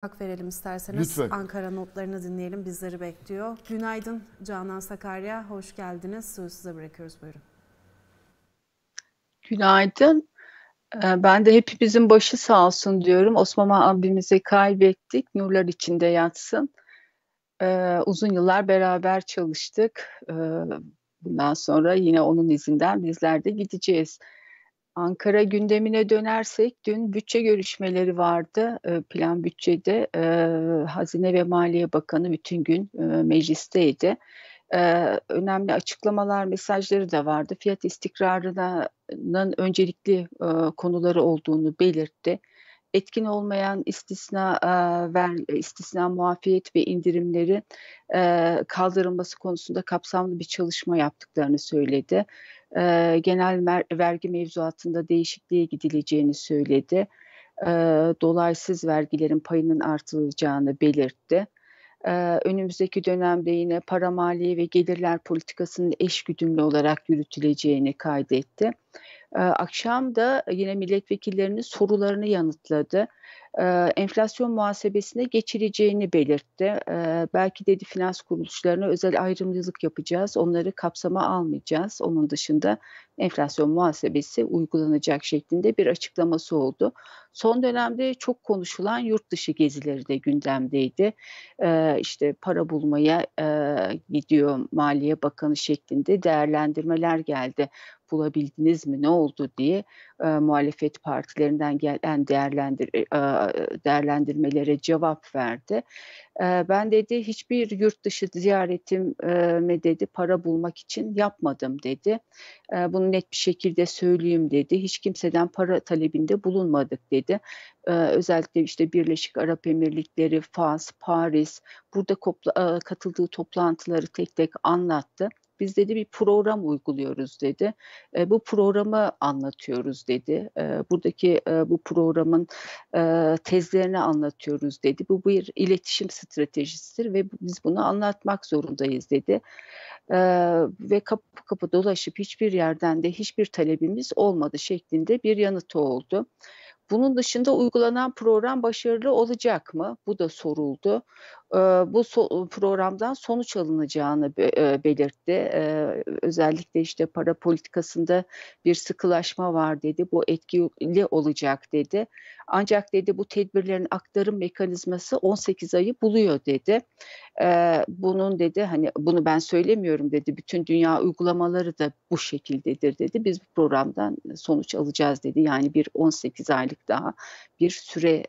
Hak verelim isterseniz. Lütfen. Ankara notlarını dinleyelim bizleri bekliyor. Günaydın Canan Sakarya, hoş geldiniz. Sözü size bırakıyoruz buyurun. Günaydın. Ee, ben de hepimizin başı sağ olsun diyorum. Osman abimizi kaybettik. Nurlar içinde yatsın. Ee, uzun yıllar beraber çalıştık. Ee, bundan sonra yine onun izinden bizler de gideceğiz. Ankara gündemine dönersek dün bütçe görüşmeleri vardı. E, plan bütçede e, Hazine ve Maliye Bakanı bütün gün e, meclisteydi. Önemli açıklamalar, mesajları da vardı. Fiyat istikrarının öncelikli konuları olduğunu belirtti. Etkin olmayan istisna ver istisna muafiyet ve indirimlerin kaldırılması konusunda kapsamlı bir çalışma yaptıklarını söyledi e, genel vergi mevzuatında değişikliğe gidileceğini söyledi. E, dolaysız vergilerin payının artırılacağını belirtti. E, önümüzdeki dönemde yine para maliye ve gelirler politikasının eş güdümlü olarak yürütüleceğini kaydetti. E, akşam da yine milletvekillerinin sorularını yanıtladı e, enflasyon muhasebesine geçireceğini belirtti. E, belki dedi finans kuruluşlarına özel ayrımcılık yapacağız, onları kapsama almayacağız. Onun dışında enflasyon muhasebesi uygulanacak şeklinde bir açıklaması oldu. Son dönemde çok konuşulan yurt dışı gezileri de gündemdeydi. Ee, işte para bulmaya e, gidiyor Maliye Bakanı şeklinde değerlendirmeler geldi bulabildiniz mi ne oldu diye e, muhalefet partilerinden gelen değerlendir, e, değerlendirmelere cevap verdi ben dedi hiçbir yurt dışı ziyaretim ziyaretimi dedi para bulmak için yapmadım dedi. Bunu net bir şekilde söyleyeyim dedi. Hiç kimseden para talebinde bulunmadık dedi. Özellikle işte Birleşik Arap Emirlikleri, Fas, Paris burada katıldığı toplantıları tek tek anlattı. Biz dedi bir program uyguluyoruz dedi. E, bu programı anlatıyoruz dedi. E, buradaki e, bu programın e, tezlerini anlatıyoruz dedi. Bu bir iletişim stratejisidir ve biz bunu anlatmak zorundayız dedi. E, ve kapı kapı dolaşıp hiçbir yerden de hiçbir talebimiz olmadı şeklinde bir yanıtı oldu. Bunun dışında uygulanan program başarılı olacak mı? Bu da soruldu bu programdan sonuç alınacağını belirtti. özellikle işte para politikasında bir sıkılaşma var dedi. Bu etkili olacak dedi. Ancak dedi bu tedbirlerin aktarım mekanizması 18 ayı buluyor dedi. bunun dedi hani bunu ben söylemiyorum dedi. Bütün dünya uygulamaları da bu şekildedir dedi. Biz bu programdan sonuç alacağız dedi. Yani bir 18 aylık daha bir süre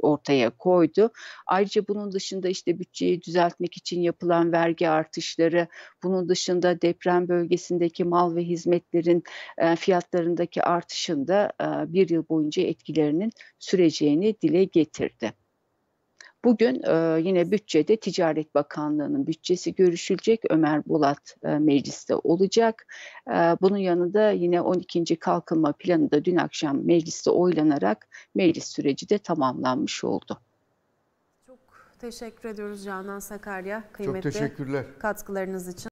ortaya koydu. Ayrıca bunun dışında dışında işte bütçeyi düzeltmek için yapılan vergi artışları, bunun dışında deprem bölgesindeki mal ve hizmetlerin e, fiyatlarındaki artışın da e, bir yıl boyunca etkilerinin süreceğini dile getirdi. Bugün e, yine bütçede Ticaret Bakanlığı'nın bütçesi görüşülecek. Ömer Bulat e, mecliste olacak. E, bunun yanında yine 12. Kalkınma Planı da dün akşam mecliste oylanarak meclis süreci de tamamlanmış oldu. Teşekkür ediyoruz Canan Sakarya. Kıymetli Çok teşekkürler. Katkılarınız için.